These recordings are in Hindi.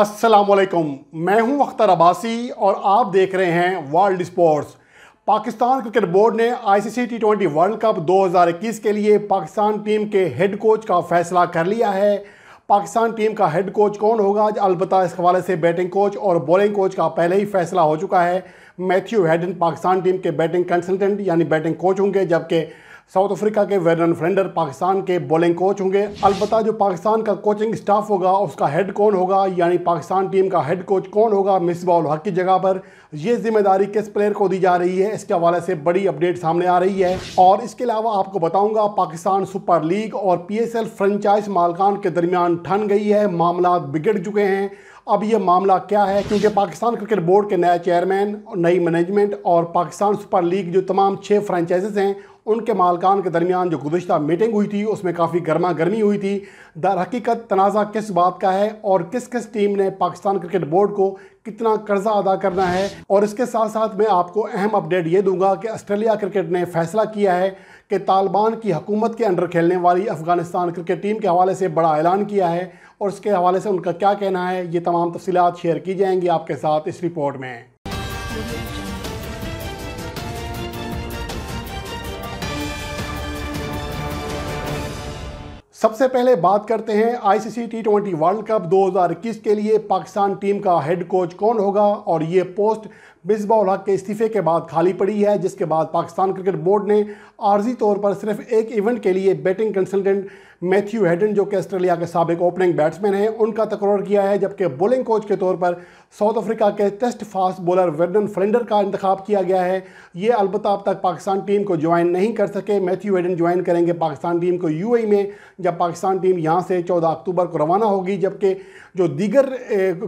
असलकम मैं हूं अख्तर अब्बासी और आप देख रहे हैं world sports Pakistan cricket board ने ICC T twenty world cup 2021 के लिए पाकिस्तान टीम के हेड कोच का फैसला कर लिया है पाकिस्तान टीम का हेड कोच कौन होगा अलबत् इस हवाले से बैटिंग कोच और बॉलिंग कोच का पहले ही फैसला हो चुका है मैथ्यू हेडन पाकिस्तान टीम के बैटिंग कंसल्टेंट यानी बैटिंग कोच होंगे जबकि साउथ अफ्रीका के वेरन फ्रेंडर पाकिस्तान के बॉलिंग कोच होंगे अलबत् जो पाकिस्तान का कोचिंग स्टाफ होगा उसका हेड कौन होगा यानी पाकिस्तान टीम का हेड कोच कौन होगा बॉल हक की जगह पर यह जिम्मेदारी किस प्लेयर को दी जा रही है इसके हवाले से बड़ी अपडेट सामने आ रही है और इसके अलावा आपको बताऊंगा पाकिस्तान सुपर लीग और पी एस एल फ्रेंचाइज मालकान के दरमियान ठन गई है मामला बिगड़ चुके हैं अब यह मामला क्या है क्योंकि पाकिस्तान क्रिकेट बोर्ड के नए चेयरमैन नई मैनेजमेंट और पाकिस्तान सुपर लीग जो तमाम छः फ्रेंचाइजेज हैं उनके मालकान के दरमियान जो गुजशत मीटिंग हुई थी उसमें काफ़ी गर्मा गर्मी हुई थी दर हकीकत तनाज़ा किस बात का है और किस किस टीम ने पाकिस्तान क्रिकेट बोर्ड को कितना कर्जा अदा करना है और इसके साथ साथ मैं आपको अहम अपडेट ये दूंगा कि ऑस्ट्रेलिया क्रिकेट ने फैसला किया है कि तालिबान की हकूमत के अंडर खेलने वाली अफगानिस्तान क्रिकेट टीम के हवाले से बड़ा ऐलान किया है और इसके हवाले से उनका क्या कहना है ये तमाम तफसीत शेयर की जाएंगी आपके साथ इस रिपोर्ट में सबसे पहले बात करते हैं ICC T twenty world cup 2021 के लिए पाकिस्तान टीम का हेड कोच कौन होगा और ये पोस्ट मिसबा उलाक के इस्तीफ़े के बाद खाली पड़ी है जिसके बाद पाकिस्तान क्रिकेट बोर्ड ने आर्जी तौर पर सिर्फ एक इवेंट के लिए बैटिंग कंसल्टेंट मैथ्यू हेडन जो कि ऑस्ट्रेलिया के सबक ओपनिंग बैट्समैन हैं उनका तकरर किया है जबकि बोलिंग कोच के तौर पर साउथ अफ्रीका के test fast bowler Vernon Philander का इंतखब किया गया है ये अलबत्त अब तक पाकिस्तान टीम को ज्वाइन नहीं कर सके मैथ्यू हेडन ज्वाइन करेंगे पाकिस्तान टीम को यू e में जब पाकिस्तान टीम यहाँ से चौदह अक्टूबर को रवाना होगी जबकि जो दीगर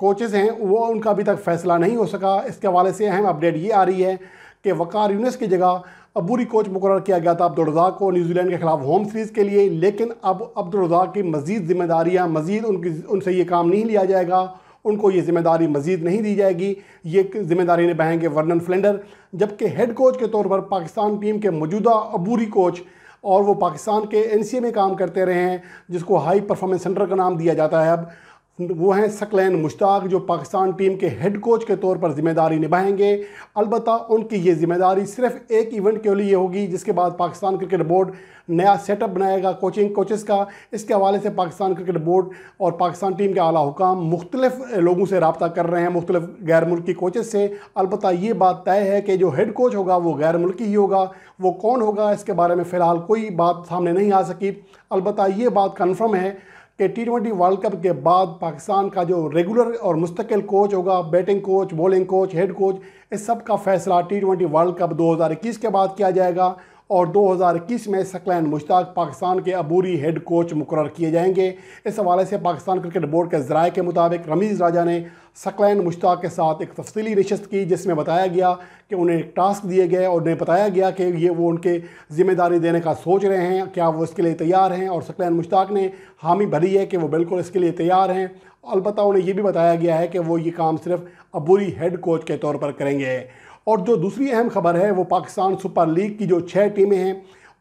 कोचेज़ हैं वो उनका अभी तक फैसला नहीं हो सका इसके हवाले से अहम अपडेट ये आ रही है कि वकार यूनस की जगह अबूरी कोच मुकर किया गया था अब्दुलरजाक को न्यूजीलैंड के खिलाफ होम सीरीज़ के लिए लेकिन अब अब्दुलरजाक की मज़ीद जिम्मेदारियाँ मज़ीद उनकी उनसे ये काम नहीं लिया जाएगा उनको ये जिम्मेदारी मज़ीद नहीं दी जाएगी ये जिम्मेदारी निभाएंगे वर्नन फ्लेंडर जबकि हेड कोच के तौर पर पाकिस्तान टीम के मौजूदा अबूरी कोच और वो पाकिस्तान के एन में काम करते रहे हैं जिसको हाई परफॉर्मेंस सेंटर का नाम दिया जाता है अब वो हैं सकलैन मुश्ताक जो पाकिस्तान टीम के हेड कोच के तौर पर जिम्मेदारी निभाएंगे अलबत् उनकी ये जिम्मेदारी सिर्फ एक इवेंट के लिए होगी जिसके बाद पाकिस्तान क्रिकेट बोर्ड नया सेटअप बनाएगा कोचिंग कोचेस का इसके हवाले से पाकिस्तान क्रिकेट बोर्ड और पाकिस्तान टीम के आला हुकाम मुख्तलिफ लोगों से रबता कर रहे हैं मुख्तलिफ गैर मुल्की कोचेस से अलबत् ये बात तय है कि जो हेड कोच होगा वो गैर मुल्की ही होगा वो कौन होगा इसके बारे में फ़िलहाल कोई बात सामने नहीं आ सकी अलबत् ये बात कन्फर्म है कि टी ट्वेंटी वर्ल्ड कप के बाद पाकिस्तान का जो रेगुलर और मुस्तकिल कोच होगा batting coach bowling coach head coach इस सब का फैसला टी ट्वेंटी वर्ल्ड कप 2021 के बाद किया जाएगा और 2021 में सकलैन मुश्ताक पाकिस्तान के अबूरी हेड कोच मुकर किए जाएंगे इस हवाले से पाकिस्तान क्रिकेट बोर्ड के ज़राए के मुताबिक रमीज़ राजा ने सकलैन मुश्ताक के साथ एक तफसली नशस्त की जिसमें बताया गया कि उन्हें एक टास्क दिए गए और उन्हें बताया गया कि ये वो उनके ज़िम्मेदारी देने का सोच रहे हैं क्या वो इसके लिए तैयार हैं और सकलैन मुश्ताक ने हामी भरी है कि वो बिल्कुल इसके लिए तैयार हैं अलबत् उन्हें यह भी बताया गया है कि वो ये काम सिर्फ अबूरी हेड कोच के तौर पर करेंगे और जो दूसरी अहम खबर है वो पाकिस्तान सुपर लीग की जो छः टीमें हैं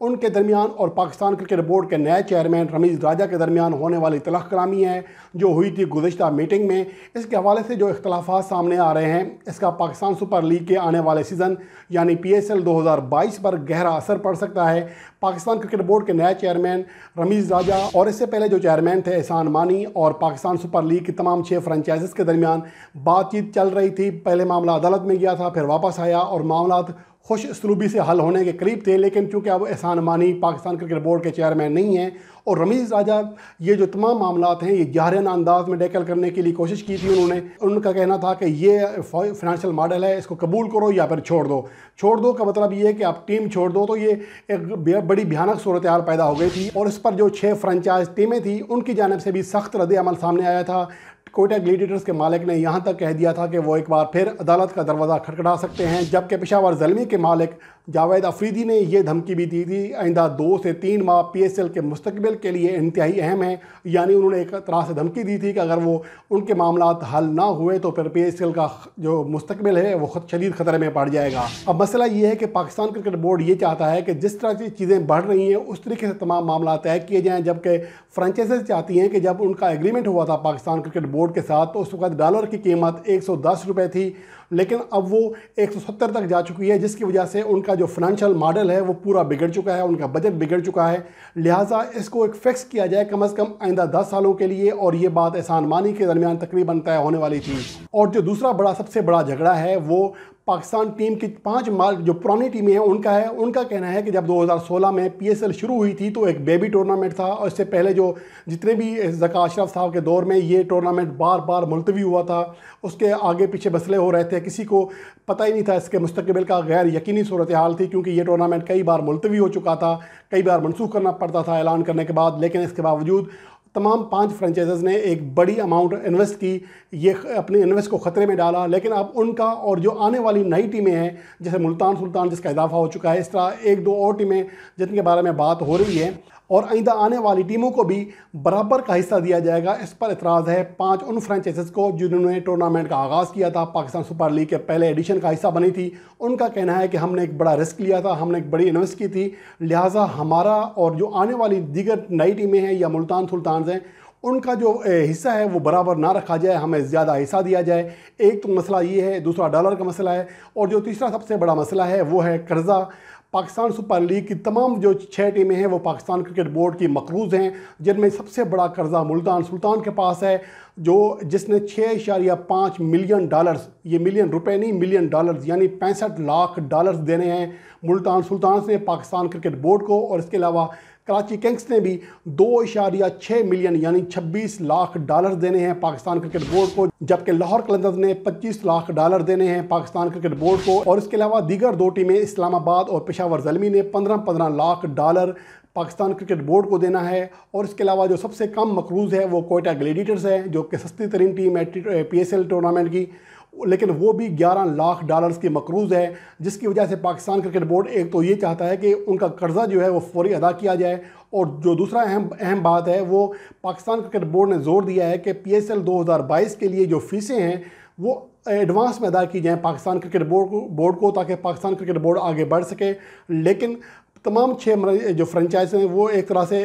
उनके दरमियान और पाकिस्तान क्रिकेट बोर्ड के नए चेयरमैन रमीज़ राजा के दरमियान होने वाली तलख कलामी है जो हुई थी गुजशत मीटिंग में इसके हवाले से जो इख्तलाफा सामने आ रहे हैं इसका पाकिस्तान सुपर लीग के आने वाले सीज़न यानी पी एस एल दो हज़ार बाईस पर गहरा असर पड़ सकता है पाकिस्तान क्रिकेट बोर्ड के नए चेयरमैन रमीज़ राजा और इससे पहले जो चेयरमैन थे एहसान मानी और पाकिस्तान सुपर लीग की तमाम छः फ्रेंचाइजेस के दरमियान बातचीत चल रही थी पहले मामला अदालत में गया था फिर वापस आया और मामला खुश सलूबी से हल होने के करीब थे लेकिन चूँकि अब एहसान मानी पाकिस्तान क्रिकेट बोर्ड के चेयरमैन नहीं हैं और रमीज़ राजा ये जो तमाम मामला हैं ये जाहराना अंदाज में डेकल करने के लिए कोशिश की थी उन्होंने उनका कहना था कि ये फाइनेंशियल मॉडल है इसको कबूल करो या फिर छोड़ दो छोड़ दो का मतलब ये है कि आप टीम छोड़ दो तो ये एक बड़ी भयानक सूरत हाल पैदा हो गई थी और इस पर जो छः फ्रेंचाइज टीमें थी उनकी जानब से भी सख्त रद्द अमल सामने आया था कोयटा ग्लेडिएटर्स के मालिक ने यहाँ तक कह दिया था कि वो एक बार फिर अदालत का दरवाज़ा खटखटा सकते हैं जबकि पेशावर जलमी के मालिक जावेद अफरीदी ने यह धमकी भी दी थी आइंदा दो से तीन माह पी एस एल के मुस्तबिल सेंटर के लिए इंतहाई अहम है यानी उन्होंने एक तरह से धमकी दी थी कि अगर वो उनके मामला हल ना हुए तो फिर पी का जो मुस्तबिल है वो शदीद खतरे में पड़ जाएगा अब मसला ये है कि पाकिस्तान क्रिकेट बोर्ड ये चाहता है कि जिस तरह की चीज़ें बढ़ रही हैं उस तरीके से तमाम मामला तय किए जाएँ जबकि फ्रेंचाइज चाहती हैं कि जब उनका एग्रीमेंट हुआ था पाकिस्तान क्रिकेट बोर्ड के साथ तो उस वक्त डॉलर की कीमत एक सौ दस रुपये थी लेकिन अब वो 170 तक जा चुकी है जिसकी वजह से उनका जो फाइनेंशियल मॉडल है वो पूरा बिगड़ चुका है उनका बजट बिगड़ चुका है लिहाजा इसको एक फिक्स किया जाए कम अज़ कम आइंदा दस सालों के लिए और ये बात एहसान मानी के दरमियान तकरीबन तय होने वाली थी और जो दूसरा बड़ा सबसे बड़ा झगड़ा है वो पाकिस्तान टीम की पांच मार्च जो पुरानी टीमें हैं उनका है उनका कहना है कि जब 2016 में पीएसएल शुरू हुई थी तो एक बेबी टूर्नामेंट था और इससे पहले जो जितने भी जका अशरफ साहब के दौर में ये टूर्नामेंट बार बार मुलतवी हुआ था उसके आगे पीछे मसले हो रहे थे किसी को पता ही नहीं था इसके मुस्तबिल का गैर यकीनी सूरत हाल थी क्योंकि ये टूर्नामेंट कई बार मुलतवी हो चुका था कई बार मनसूख करना पड़ता था ऐलान करने के बाद लेकिन इसके बावजूद तमाम पांच फ्रेंचाइज़ ने एक बड़ी अमाउंट इन्वेस्ट की ये अपने इन्वेस्ट को ख़तरे में डाला लेकिन अब उनका और जो आने वाली नई टीमें हैं जैसे मुल्तान सुल्तान जिसका इजाफा हो चुका है इस तरह एक दो और टीमें जिनके बारे में बात हो रही है और आइंदा आने वाली टीमों को भी बराबर का हिस्सा दिया जाएगा इस पर इतराज़ है पांच उन फ्रेंचाइज़ को जिन्होंने टूर्नामेंट का आगाज़ किया था पाकिस्तान सुपर लीग के पहले एडिशन का हिस्सा बनी थी उनका कहना है कि हमने एक बड़ा रिस्क लिया था हमने एक बड़ी इन्वेस्ट की थी लिहाजा हमारा और जो आने वाली दीगर नई टीमें हैं या मुल्तान सुल्तान प्रोग्राम्स हैं उनका जो हिस्सा है वो बराबर ना रखा जाए हमें ज़्यादा हिस्सा दिया जाए एक तो मसला ये है दूसरा डॉलर का मसला है और जो तीसरा सबसे बड़ा मसला है वो है कर्ज़ा पाकिस्तान सुपर लीग की तमाम जो छः टीमें हैं वो पाकिस्तान क्रिकेट बोर्ड की मकरूज हैं जिनमें सबसे बड़ा कर्जा मुल्तान सुल्तान के पास है जो जिसने छः इशारिया पाँच मिलियन डॉलर्स ये मिलियन रुपए नहीं मिलियन डॉलर्स यानी पैंसठ लाख डॉलर्स देने हैं मुल्तान सुल्तान से पाकिस्तान क्रिकेट बोर्ड को और इसके अलावा कराची किंग्स ने भी दो इशारिया छः मिलियन यानी छब्बीस लाख डॉलर देने हैं पाकिस्तान क्रिकेट बोर्ड को जबकि लाहौर कलंदर्स ने पच्चीस लाख डॉलर देने हैं पाकिस्तान क्रिकेट बोर्ड को और इसके अलावा दीगर दो टीमें इस्लामाबाद और पेशावर जलमी ने पंद्रह पंद्रह lakh dollar Pakistan cricket board को देना है और इसके अलावा जो सबसे कम मकरूज है वो कोयटा ग्लेडिटर्स है जो कि सस्ती तरीन टीम है पी एस एल टूर्नामेंट की लेकिन वो भी 11 लाख डॉलर्स के मकरूज है जिसकी वजह से पाकिस्तान क्रिकेट बोर्ड एक तो ये चाहता है कि उनका कर्जा जो है वो फौरी अदा किया जाए और जो दूसरा अहम अहम बात है वो पाकिस्तान क्रिकेट बोर्ड ने जोर दिया है कि पी एस एल दो हज़ार बाईस के लिए जो फ़ीसें हैं वो एडवांस में अदा की जाएँ पाकिस्तान क्रिकेट बोर्ड को बोर्ड को ताकि पाकिस्तान क्रिकेट बोर्ड आगे बढ़ सके लेकिन तमाम छः जो फ्रेंचाइज हैं वो एक तरह से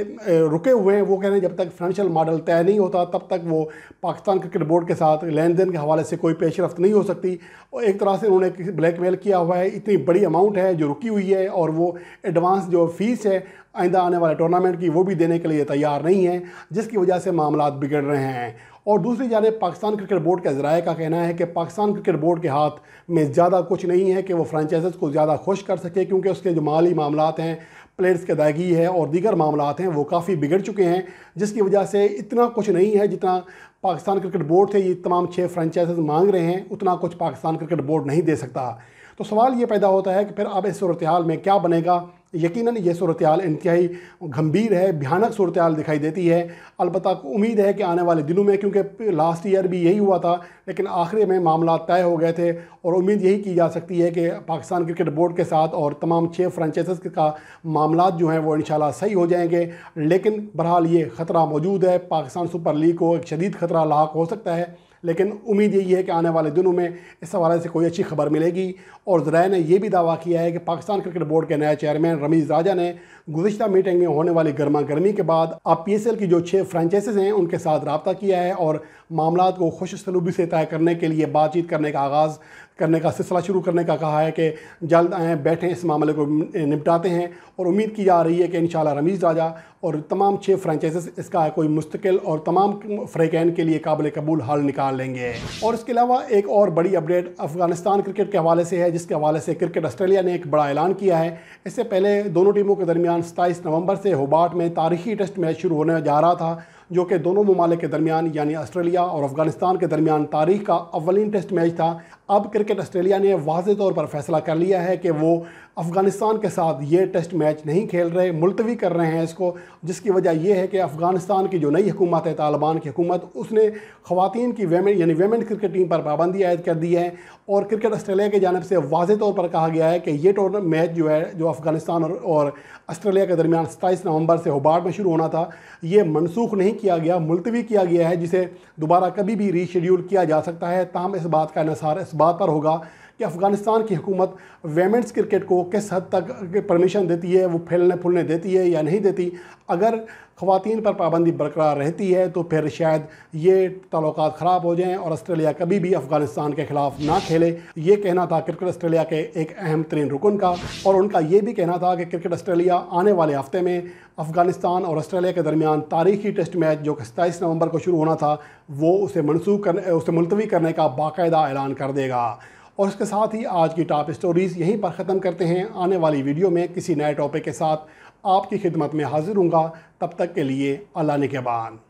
रुके हुए हैं वो कह रहे हैं जब तक फाइनेंशियल मॉडल तय नहीं होता तब तक वो पाकिस्तान क्रिकेट बोर्ड के साथ लेन देन के हवाले से कोई पेशरफ नहीं हो सकती और एक तरह से उन्होंने ब्लैकमेल किया हुआ है इतनी बड़ी अमाउंट है जो रुकी हुई है और वो एडवांस जो फीस है आइंदा आने वाले टूर्नामेंट की वो भी देने के लिए तैयार नहीं है जिसकी वजह से मामला बिगड़ रहे हैं और दूसरी जानब पाकिस्तान क्रिकेट बोर्ड के ज़राए का कहना है कि पाकिस्तान क्रिकेट बोर्ड के हाथ में ज़्यादा कुछ नहीं है कि वो फ्रेंचाइज़ को ज़्यादा खुश कर सके क्योंकि उसके जो माली मामला हैं प्लेयर्स की अदायगी है और दीगर मामला हैं वो काफ़ी बिगड़ चुके हैं जिसकी वजह से इतना कुछ नहीं है जितना पाकिस्तान क्रिकेट बोर्ड से ये तमाम छः फ्रेंचाइज मांग रहे हैं उतना कुछ पाकिस्तान क्रिकेट बोर्ड नहीं दे सकता तो सवाल ये पैदा होता है कि फिर अब इस सूरत हाल में क्या बनेगा यकीन ये सूरत इंतहाई गंभीर है भयानक सूरत दिखाई देती है अलबत् उम्मीद है कि आने वाले दिनों में क्योंकि लास्ट ईयर भी यही हुआ था लेकिन आखिर में मामला तय हो गए थे और उम्मीद यही की जा सकती है कि पाकिस्तान क्रिकेट बोर्ड के साथ और तमाम छः फ्रेंचाइज का मामला जो हैं वो इन सही हो जाएंगे लेकिन बहरहाल ये ख़तरा मौजूद है पाकिस्तान सुपर लीग को एक शदीद ख़तरा लाक हो सकता है लेकिन उम्मीद यही है कि आने वाले दिनों में इस हवाले से कोई अच्छी खबर मिलेगी और जरा ने यह भी दावा किया है कि पाकिस्तान क्रिकेट बोर्ड के नए चेयरमैन रमीज़ राजा ने गुजशत मीटिंग में होने वाली गर्मा गर्मी के बाद आप पी एस एल की जो छः फ्रेंचाइज हैं उनके साथ रबता किया है और मामला को खुश सलूबी से तय करने के लिए बातचीत करने का आगाज़ करने का सिलसिला शुरू करने का कहा है कि जल्द आएँ बैठें इस मामले को निपटाते हैं और उम्मीद की जा रही है कि इन रमीज़ राजा और तमाम छः फ्रेंचाइजेस इसका कोई मुस्तकिल और तमाम फ्रेकैन के लिए काबिल कबूल हल निकाल लेंगे और इसके अलावा एक और बड़ी अपडेट अफगानिस्तान क्रिकेट के हवाले से है जिसके हवाले से क्रिकेट आस्ट्रेलिया ने एक बड़ा ऐलान किया है इससे पहले दोनों टीमों के दरमियान सताईस नवंबर से होबाट में तारीखी टेस्ट मैच शुरू होने जा रहा था जो कि दोनों ममालिक के दरमियान यानी आस्ट्रेलिया और अफगानिस्तान के दरमियान तारीख का अवलिन टेस्ट मैच था अब क्रिकेट आस्ट्रेलिया ने वाज तौर पर फैसला कर लिया है कि वो अफ़गानिस्तान के साथ ये टेस्ट मैच नहीं खेल रहे मुलतवी कर रहे हैं इसको जिसकी वजह यह है कि अफ़गानिस्तान की जो नई हुकूमत है तालिबान की हुकूमत उसने खुवान की वेमेन यानी वेमेन क्रिकेट टीम पर पाबंदी आयद कर दी है और क्रिकेट ऑस्ट्रेलिया की जानब से वाज तौर पर कहा गया है कि ये टूर्ना मैच जो है जो अफ़गानिस्तान और, और के दरमियान सताईस नवंबर से होबार्ड में शुरू होना था ये मनसूख नहीं किया गया मुलतवी किया गया है जिसे दोबारा कभी भी रीशेड्यूल किया जा सकता है ताहम इस बात का इसार इस बात पर होगा कि अफ़गानिस्तान की हुकूमत वेमेंस क्रिकेट को किस हद तक परमिशन देती है वो फैलने फूलने देती है या नहीं देती अगर ख़वान पर पाबंदी बरकरार रहती है तो फिर शायद ये ताल्लुक ख़राब हो जाएँ और ऑस्ट्रेलिया कभी भी अफ़गानिस्तान के ख़िलाफ़ ना खेले ये कहना था क्रिकेट ऑस्ट्रेलिया के एक अहम तरीन रुकन का और उनका ये भी कहना था कि क्रिकेट ऑस्ट्रेलिया आने वाले हफ्ते में अफ़गानिस्तान और ऑस्ट्रेलिया के दरमियान तारीखी टेस्ट मैच जो कि सताईस नवंबर को शुरू होना था वो उसे मनसूख कर उसे मुलतवी करने का बाकायदा ऐलान कर देगा और इसके साथ ही आज की टॉप स्टोरीज़ यहीं पर ख़त्म करते हैं आने वाली वीडियो में किसी नए टॉपिक के साथ आपकी खिदमत में हाजिर हूँगा तब तक के लिए अल्लाह ने के बान